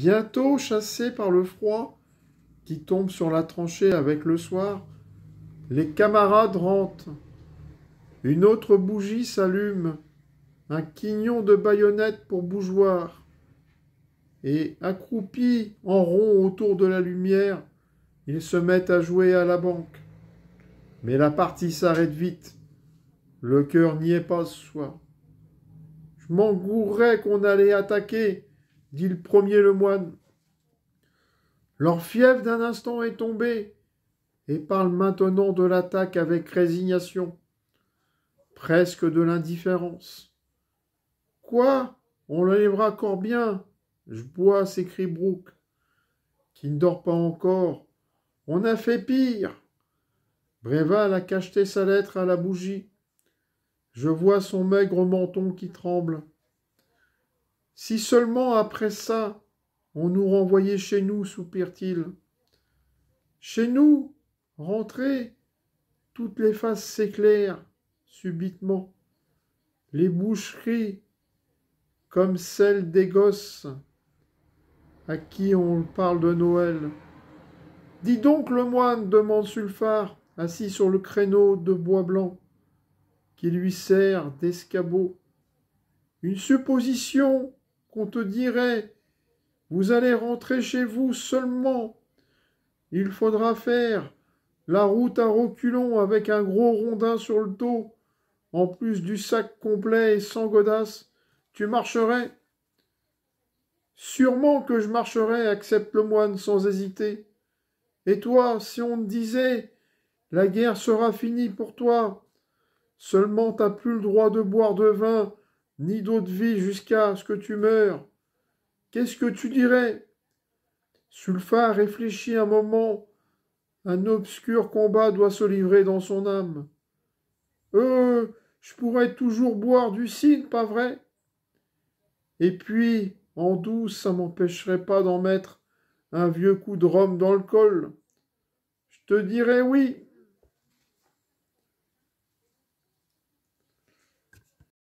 bientôt chassés par le froid qui tombe sur la tranchée avec le soir, les camarades rentrent. Une autre bougie s'allume, un quignon de baïonnette pour bougeoir. Et accroupis en rond autour de la lumière, ils se mettent à jouer à la banque. Mais la partie s'arrête vite. Le cœur n'y est pas ce soir. Je m'engourais qu'on allait attaquer dit le premier le moine. Leur fièvre d'un instant est tombée et parle maintenant de l'attaque avec résignation, presque de l'indifférence. Quoi On l'enlèvera encore bien Je bois, s'écrie Brooke, qui ne dort pas encore. On a fait pire Bréval a cacheté sa lettre à la bougie. Je vois son maigre menton qui tremble. Si seulement après ça on nous renvoyait chez nous, soupire-t-il. Chez nous, rentrez, toutes les faces s'éclairent subitement, les boucheries comme celles des gosses à qui on parle de Noël. Dis donc le moine, demande Sulfar, assis sur le créneau de bois blanc qui lui sert d'escabeau. Une supposition qu'on te dirait, vous allez rentrer chez vous seulement. Il faudra faire la route à reculons avec un gros rondin sur le dos, en plus du sac complet et sans godasse. Tu marcherais Sûrement que je marcherais, accepte le moine sans hésiter. Et toi, si on te disait la guerre sera finie pour toi, seulement t'as plus le droit de boire de vin ni d'autre vie jusqu'à ce que tu meurs, qu'est-ce que tu dirais Sulfa réfléchit un moment. Un obscur combat doit se livrer dans son âme. Euh, je pourrais toujours boire du cidre, pas vrai Et puis, en douce, ça m'empêcherait pas d'en mettre un vieux coup de rhum dans le col. Je te dirais oui,